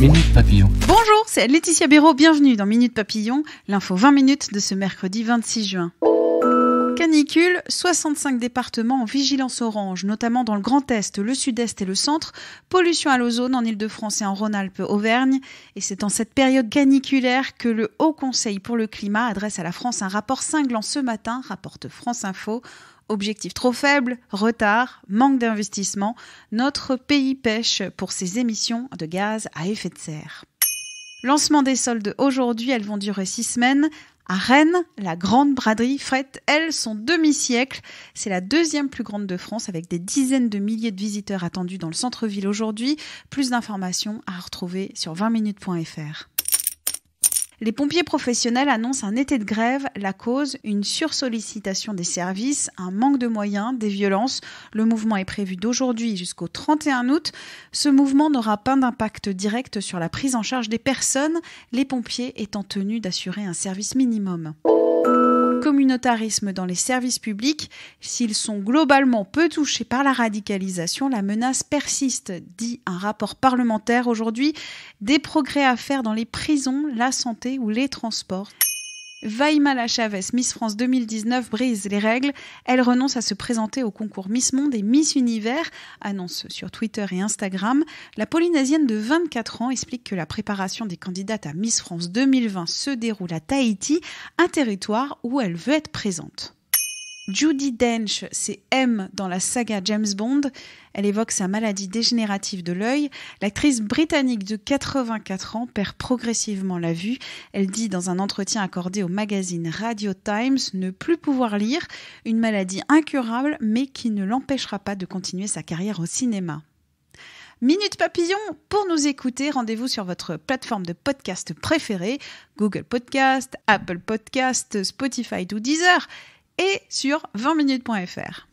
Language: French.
Minute Papillon. Bonjour, c'est Laetitia Béraud, bienvenue dans Minute Papillon, l'info 20 minutes de ce mercredi 26 juin canicule, 65 départements en vigilance orange, notamment dans le Grand Est, le Sud-Est et le Centre, pollution à l'ozone en Île-de-France et en Rhône-Alpes Auvergne. Et c'est en cette période caniculaire que le Haut Conseil pour le climat adresse à la France un rapport cinglant ce matin, rapporte France Info. Objectif trop faible, retard, manque d'investissement, notre pays pêche pour ses émissions de gaz à effet de serre. Lancement des soldes aujourd'hui, elles vont durer six semaines. À Rennes, la Grande Braderie frette elle, son demi-siècle. C'est la deuxième plus grande de France avec des dizaines de milliers de visiteurs attendus dans le centre-ville aujourd'hui. Plus d'informations à retrouver sur 20minutes.fr. Les pompiers professionnels annoncent un été de grève, la cause, une sursollicitation des services, un manque de moyens, des violences. Le mouvement est prévu d'aujourd'hui jusqu'au 31 août. Ce mouvement n'aura pas d'impact direct sur la prise en charge des personnes, les pompiers étant tenus d'assurer un service minimum communautarisme dans les services publics, s'ils sont globalement peu touchés par la radicalisation, la menace persiste, dit un rapport parlementaire aujourd'hui, des progrès à faire dans les prisons, la santé ou les transports. La Chavez, Miss France 2019, brise les règles. Elle renonce à se présenter au concours Miss Monde et Miss Univers, annonce sur Twitter et Instagram. La Polynésienne de 24 ans explique que la préparation des candidates à Miss France 2020 se déroule à Tahiti, un territoire où elle veut être présente. Judy Dench, c'est M dans la saga James Bond. Elle évoque sa maladie dégénérative de l'œil. L'actrice britannique de 84 ans perd progressivement la vue. Elle dit dans un entretien accordé au magazine Radio Times ne plus pouvoir lire, une maladie incurable mais qui ne l'empêchera pas de continuer sa carrière au cinéma. Minute Papillon, pour nous écouter, rendez-vous sur votre plateforme de podcast préférée, Google Podcast, Apple Podcast, Spotify ou Deezer et sur 20minutes.fr.